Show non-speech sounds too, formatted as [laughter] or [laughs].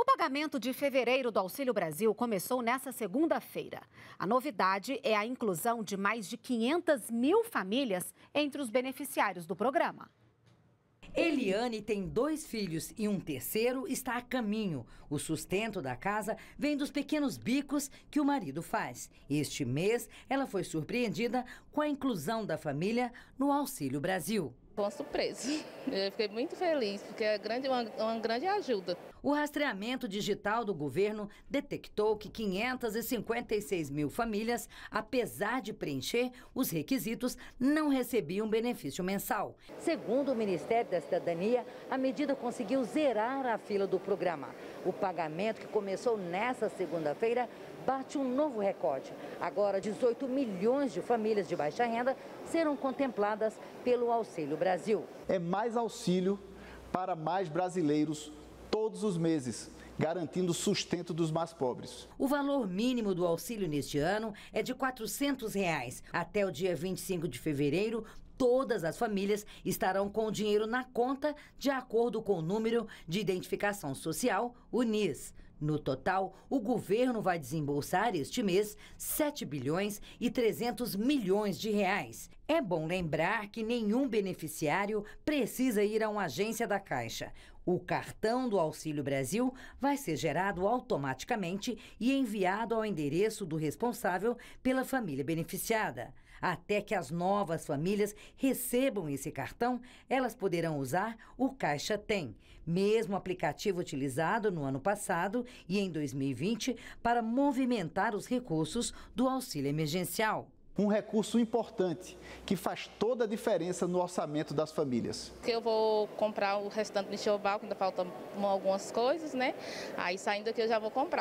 O pagamento de fevereiro do Auxílio Brasil começou nesta segunda-feira. A novidade é a inclusão de mais de 500 mil famílias entre os beneficiários do programa. Eliane tem dois filhos e um terceiro está a caminho. O sustento da casa vem dos pequenos bicos que o marido faz. Este mês, ela foi surpreendida com a inclusão da família no Auxílio Brasil. Foi uma surpresa. [laughs] Eu fiquei muito feliz, porque é grande, uma, uma grande ajuda. O rastreamento digital do governo detectou que 556 mil famílias, apesar de preencher os requisitos, não recebiam benefício mensal. Segundo o Ministério da Cidadania, a medida conseguiu zerar a fila do programa. O pagamento, que começou nesta segunda-feira, bate um novo recorde. Agora, 18 milhões de famílias de baixa renda serão contempladas pelo Auxílio Brasil. Brasil. É mais auxílio para mais brasileiros todos os meses garantindo o sustento dos mais pobres. O valor mínimo do auxílio neste ano é de R$ 400. Reais. Até o dia 25 de fevereiro, todas as famílias estarão com o dinheiro na conta, de acordo com o número de identificação social, o NIS. No total, o governo vai desembolsar este mês 7 bilhões e 300 milhões de reais. É bom lembrar que nenhum beneficiário precisa ir a uma agência da Caixa. O cartão do Auxílio Brasil vai ser gerado automaticamente e enviado ao endereço do responsável pela família beneficiada. Até que as novas famílias recebam esse cartão, elas poderão usar o Caixa Tem, mesmo aplicativo utilizado no ano passado e em 2020 para movimentar os recursos do auxílio emergencial um recurso importante que faz toda a diferença no orçamento das famílias. Eu vou comprar o restante do enxoval, que ainda faltam algumas coisas, né? Aí saindo aqui eu já vou comprar.